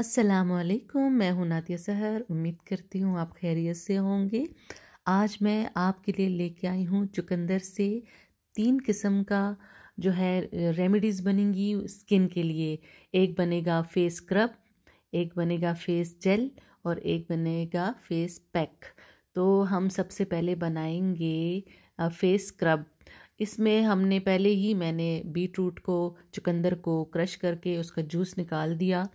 असलकुम मैं हूं नातिया सहर उम्मीद करती हूँ आप खैरियत से होंगे आज मैं आपके लिए लेके आई हूँ चुकंदर से तीन किस्म का जो है रेमेडीज़ बनेंगी स्किन के लिए एक बनेगा फेस स्क्रब एक बनेगा फेस जेल और एक बनेगा फेस पैक तो हम सबसे पहले बनाएंगे फेस स्क्रब इसमें हमने पहले ही मैंने बीट रूट को चुकंदर को क्रश करके उसका जूस निकाल दिया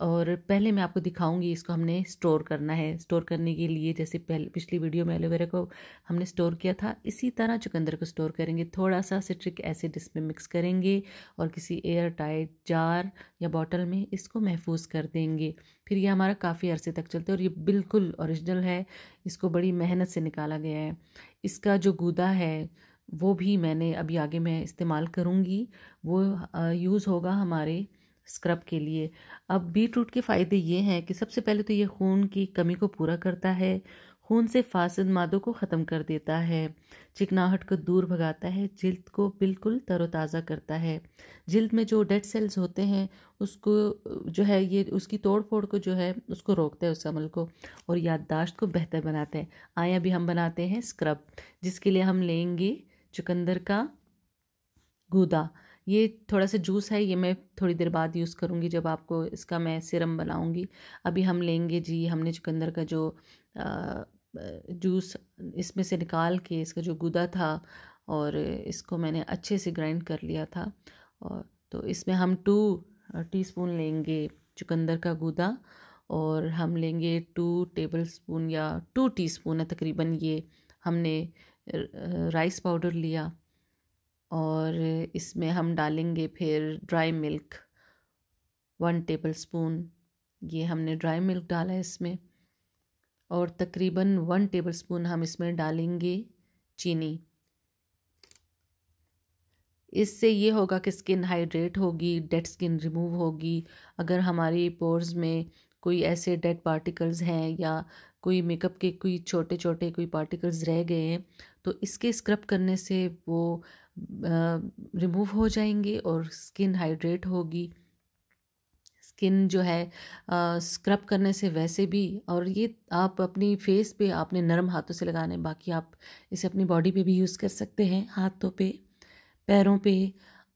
और पहले मैं आपको दिखाऊंगी इसको हमने स्टोर करना है स्टोर करने के लिए जैसे पहले पिछली वीडियो में एलोवेरा को हमने स्टोर किया था इसी तरह चुकंदर को स्टोर करेंगे थोड़ा सा सिट्रिक एसिड इसमें मिक्स करेंगे और किसी एयर टाइट जार या बॉटल में इसको महफूज कर देंगे फिर ये हमारा काफ़ी अरसे तक चलता है और ये बिल्कुल औरिजिनल है इसको बड़ी मेहनत से निकाला गया है इसका जो गूदा है वो भी मैंने अभी आगे मैं इस्तेमाल करूँगी वो यूज़ होगा हमारे स्क्रब के लिए अब बीट रूट के फ़ायदे ये हैं कि सबसे पहले तो ये खून की कमी को पूरा करता है खून से फासद मादों को ख़त्म कर देता है चिकनाहट को दूर भगाता है जल्द को बिल्कुल तरोताज़ा करता है जिल्द में जो डेड सेल्स होते हैं उसको जो है ये उसकी तोड़ फोड़ को जो है उसको रोकता है उस अमल को और याददाश्त को बेहतर बनाता है आया भी हम बनाते हैं स्क्रब जिसके लिए हम लेंगे चुकंदर का गूदा ये थोड़ा सा जूस है ये मैं थोड़ी देर बाद यूज़ करूँगी जब आपको इसका मैं सिरम बनाऊँगी अभी हम लेंगे जी हमने चुकंदर का जो जूस इसमें से निकाल के इसका जो गुदा था और इसको मैंने अच्छे से ग्राइंड कर लिया था और तो इसमें हम टू टीस्पून लेंगे चुकंदर का गुदा और हम लेंगे टू टेबल स्पून या टू टीस्पून है तकरीबन ये हमने राइस पाउडर लिया और इसमें हम डालेंगे फिर dry milk one tablespoon ये हमने ड्राई मिल्क डाला है इसमें और तकरीबन वन टेबल स्पून हम इसमें डालेंगे चीनी इससे ये होगा कि स्किन हाइड्रेट होगी डेड स्किन रिमूव होगी अगर हमारी पोर्स में कोई ऐसे डेड पार्टिकल्स हैं या कोई मेकअप के कोई छोटे छोटे कोई पार्टिकल्स रह गए हैं तो इसके स्क्रब करने से वो रिमूव हो जाएंगे और स्किन हाइड्रेट होगी स्किन जो है स्क्रब करने से वैसे भी और ये आप अपनी फेस पे आपने नरम हाथों से लगाने बाकी आप इसे अपनी बॉडी पे भी यूज़ कर सकते हैं हाथों पे पैरों पे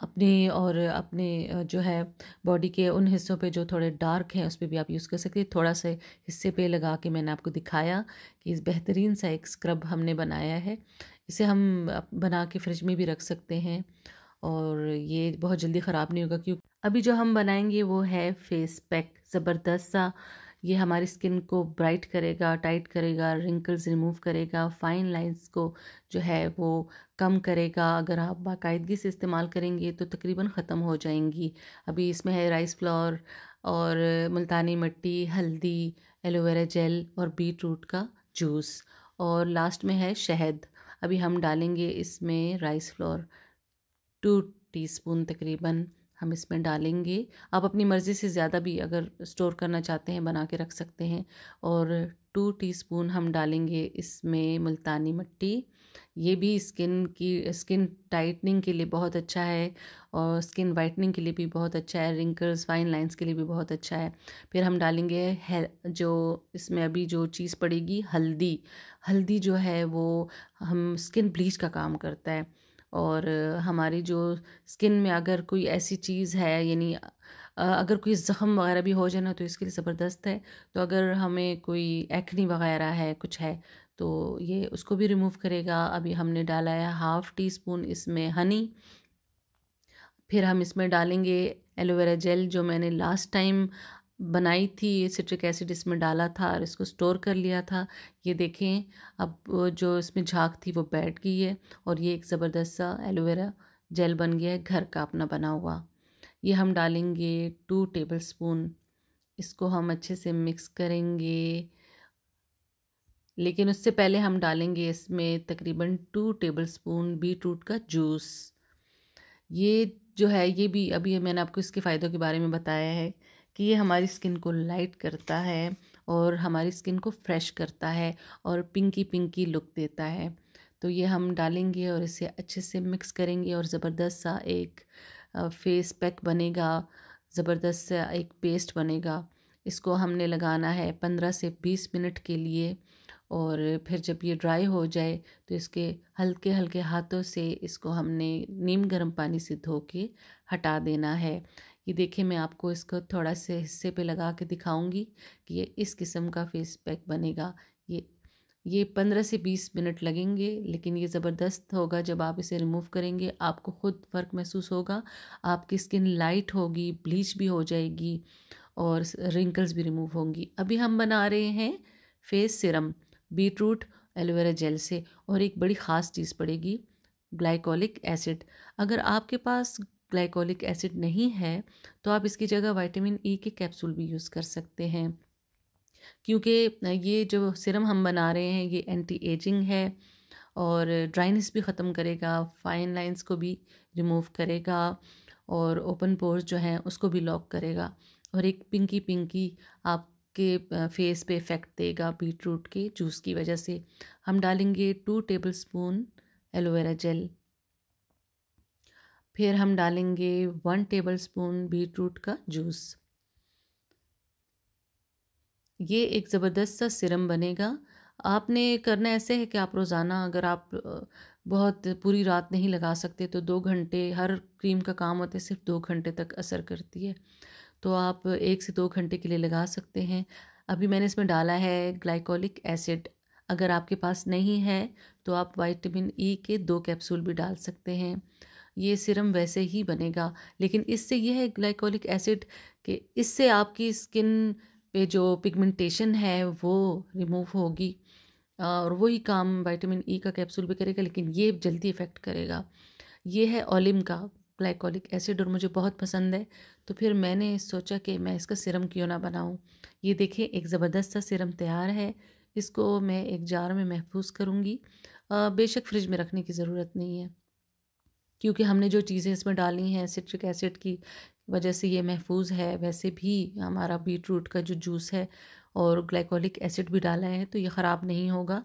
अपने और अपने जो है बॉडी के उन हिस्सों पे जो थोड़े डार्क हैं उस पर भी आप यूज़ कर सकते हैं थोड़ा सा हिस्से पे लगा के मैंने आपको दिखाया कि इस बेहतरीन सा एक स्क्रब हमने बनाया है इसे हम बना के फ्रिज में भी रख सकते हैं और ये बहुत जल्दी ख़राब नहीं होगा क्योंकि अभी जो हम बनाएंगे वो है फेस पैक ज़बरदस्त सा ये हमारी स्किन को ब्राइट करेगा टाइट करेगा रिंकल्स रिमूव करेगा फाइन लाइंस को जो है वो कम करेगा अगर आप बाकायदगी से इस्तेमाल करेंगे तो तकरीबन ख़त्म हो जाएंगी अभी इसमें है राइस फ्लोर और मुल्तानी मिट्टी हल्दी एलोवेरा जेल और बीट रूट का जूस और लास्ट में है शहद अभी हम डालेंगे इसमें राइस फ्लोर टू टीस्पून तकरीबन हम इसमें डालेंगे आप अपनी मर्ज़ी से ज़्यादा भी अगर स्टोर करना चाहते हैं बना के रख सकते हैं और टू टीस्पून हम डालेंगे इसमें मुल्तानी मिट्टी ये भी स्किन की स्किन टाइटनिंग के लिए बहुत अच्छा है और स्किन वाइटनिंग के लिए भी बहुत अच्छा है रिंकल्स फाइन लाइंस के लिए भी बहुत अच्छा है फिर हम डालेंगे है जो इसमें अभी जो चीज़ पड़ेगी हल्दी हल्दी जो है वो हम स्किन ब्लीच का काम करता है और हमारी जो स्किन में अगर कोई ऐसी चीज़ है यानी अगर कोई ज़ख़म वगैरह भी हो जाए ना तो इसके लिए ज़बरदस्त है तो अगर हमें कोई एक्नी वगैरह है कुछ है तो ये उसको भी रिमूव करेगा अभी हमने डाला है हाफ़ टी स्पून इसमें हनी फिर हम इसमें डालेंगे एलोवेरा जेल जो मैंने लास्ट टाइम बनाई थी ये सिट्रिक एसिड इसमें डाला था और इसको स्टोर कर लिया था ये देखें अब जो इसमें झाग थी वो बैठ गई है और ये एक ज़बरदस्त सा एलोवेरा जेल बन गया है घर का अपना बना हुआ ये हम डालेंगे टू टेबल स्पून इसको हम अच्छे से मिक्स करेंगे लेकिन उससे पहले हम डालेंगे इसमें तकरीबन two tablespoon beetroot का जूस ये जो है ये भी अभी मैंने आपको इसके फ़ायदों के बारे में बताया है कि ये हमारी स्किन को लाइट करता है और हमारी स्किन को फ्रेश करता है और पिंकी पिंकी लुक देता है तो ये हम डालेंगे और इसे अच्छे से मिक्स करेंगे और ज़बरदस्त सा एक फेस पैक बनेगा ज़बरदस्त सा एक पेस्ट बनेगा इसको हमने लगाना है पंद्रह से बीस मिनट के लिए और फिर जब ये ड्राई हो जाए तो इसके हल्के हल्के हाथों से इसको हमने नीम गर्म पानी से धो के हटा देना है ये देखिए मैं आपको इसको थोड़ा से हिस्से पे लगा के दिखाऊंगी कि ये इस किस्म का फेस पैक बनेगा ये ये पंद्रह से बीस मिनट लगेंगे लेकिन ये ज़बरदस्त होगा जब आप इसे रिमूव करेंगे आपको खुद फ़र्क महसूस होगा आपकी स्किन लाइट होगी ब्लीच भी हो जाएगी और रिंकल्स भी रिमूव होंगी अभी हम बना रहे हैं face serum beetroot aloe vera gel से और एक बड़ी ख़ास चीज़ पड़ेगी ग्लाइकोलिक एसिड अगर आपके पास ग्लाइकोलिक एसिड नहीं है तो आप इसकी जगह विटामिन ई e के कैप्सूल भी यूज़ कर सकते हैं क्योंकि ये जो सिरम हम बना रहे हैं ये एंटी एजिंग है और ड्राइनेस भी ख़त्म करेगा फाइन लाइंस को भी रिमूव करेगा और ओपन पोर्स जो हैं उसको भी लॉक करेगा और एक पिंकी पिंकी आप के फेस पे इफ़ेक्ट देगा बीट रूट के जूस की वजह से हम डालेंगे two tablespoon aloe vera gel फिर हम डालेंगे one tablespoon beetroot का जूस ये एक ज़बरदस्त सा सिरम बनेगा आपने करना ऐसे है कि आप रोज़ाना अगर आप बहुत पूरी रात नहीं लगा सकते तो दो घंटे हर क्रीम का काम होता है सिर्फ दो घंटे तक असर करती है तो आप एक से दो घंटे के लिए लगा सकते हैं अभी मैंने इसमें डाला है ग्लाइकोलिक एसिड अगर आपके पास नहीं है तो आप वाइटामिन ई e के दो कैप्सूल भी डाल सकते हैं ये सिरम वैसे ही बनेगा लेकिन इससे यह है ग्लाइकोलिक एसिड कि इससे आपकी स्किन पे जो पिगमेंटेशन है वो रिमूव होगी और वही काम विटामिन ई e का कैप्सूल भी करेगा लेकिन ये जल्दी इफ़ेक्ट करेगा ये है ओलिम का ग्लाइकोलिक एसिड और मुझे बहुत पसंद है तो फिर मैंने सोचा कि मैं इसका सिरम क्यों ना बनाऊँ ये देखिए एक ज़बरदस्त सा सिरम तैयार है इसको मैं एक जार में महफूज करूँगी बेशक फ्रिज में रखने की ज़रूरत नहीं है क्योंकि हमने जो चीज़ें इसमें डाली हैं सिट्रिक एसिड की वजह से ये महफूज है वैसे भी हमारा बीट रूट का जो जूस है और ग्लाइकोलिक एसिड भी डाला है तो ये ख़राब नहीं होगा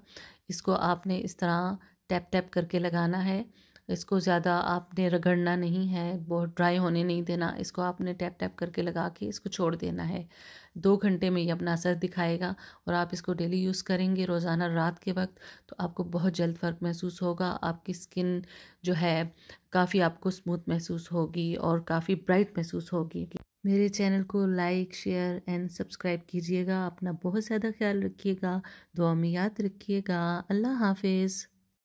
इसको आपने इस तरह टैप टैप करके लगाना है इसको ज़्यादा आपने रगड़ना नहीं है बहुत ड्राई होने नहीं देना इसको आपने टैप टैप करके लगा के इसको छोड़ देना है दो घंटे में ये अपना असर दिखाएगा और आप इसको डेली यूज़ करेंगे रोज़ाना रात के वक्त तो आपको बहुत जल्द फ़र्क महसूस होगा आपकी स्किन जो है काफ़ी आपको स्मूथ महसूस होगी और काफ़ी ब्राइट महसूस होगी मेरे चैनल को लाइक शेयर एंड सब्सक्राइब कीजिएगा अपना बहुत ज़्यादा ख्याल रखिएगा दुआ में याद रखिएगा अल्लाह हाफिज़